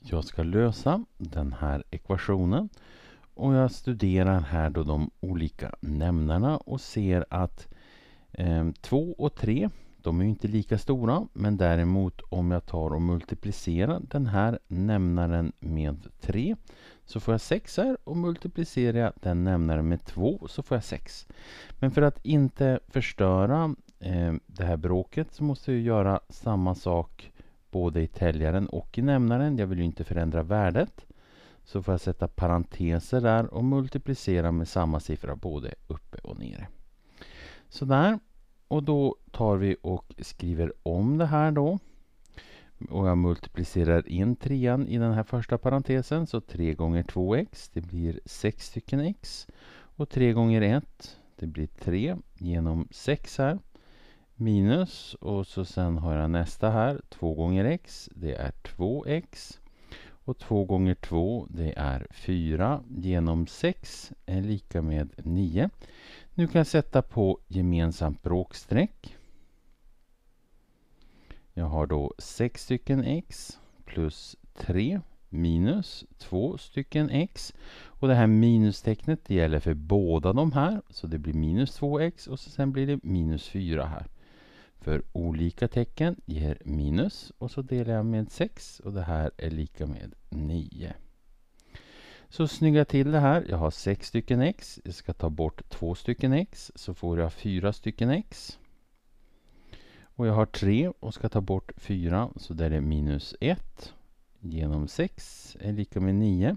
Jag ska lösa den här ekvationen och jag studerar här då de olika nämnarna och ser att 2 eh, och 3 de är inte lika stora men däremot om jag tar och multiplicerar den här nämnaren med 3 så får jag 6 här och multiplicerar jag den nämnaren med 2 så får jag 6. Men för att inte förstöra eh, det här bråket så måste jag göra samma sak både i täljaren och i nämnaren. Jag vill ju inte förändra värdet. Så får jag sätta parenteser där och multiplicera med samma siffra både uppe och nere. Sådär. Och då tar vi och skriver om det här då. Och jag multiplicerar in trean i den här första parentesen. Så 3 gånger 2x, det blir 6 stycken x. Och 3 gånger 1, det blir 3 genom 6 här minus och så sen har jag nästa här. 2 gånger x, det är 2x. Och 2 gånger 2, det är 4 genom 6 är lika med 9. Nu kan jag sätta på gemensamt bråkstreck. Jag har då 6 stycken x plus 3 minus 2 stycken x. Och det här minustecknet det gäller för båda de här. Så det blir minus 2x och sen blir det minus 4 här. För olika tecken ger minus och så delar jag med 6 och det här är lika med 9. Så snygga till det här. Jag har 6 stycken x. Jag ska ta bort 2 stycken x så får jag 4 stycken x. Och jag har 3 och ska ta bort 4 så där är minus 1 genom 6 är lika med 9.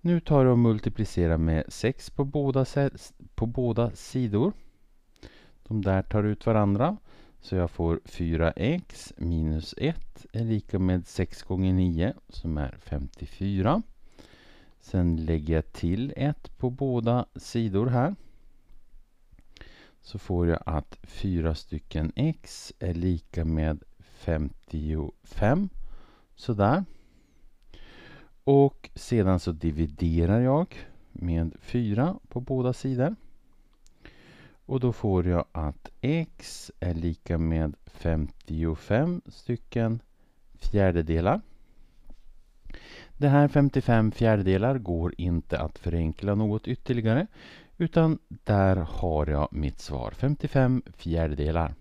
Nu tar jag och multiplicerar med 6 på båda, på båda sidor. De där tar ut varandra. Så jag får 4x minus 1 är lika med 6 gånger 9 som är 54. Sen lägger jag till 1 på båda sidor här. Så får jag att 4 stycken x är lika med 55. Sådär. Och sedan så dividerar jag med 4 på båda sidor. Och då får jag att x är lika med 55 stycken fjärdedelar. Det här 55 fjärdedelar går inte att förenkla något ytterligare utan där har jag mitt svar 55 fjärdedelar.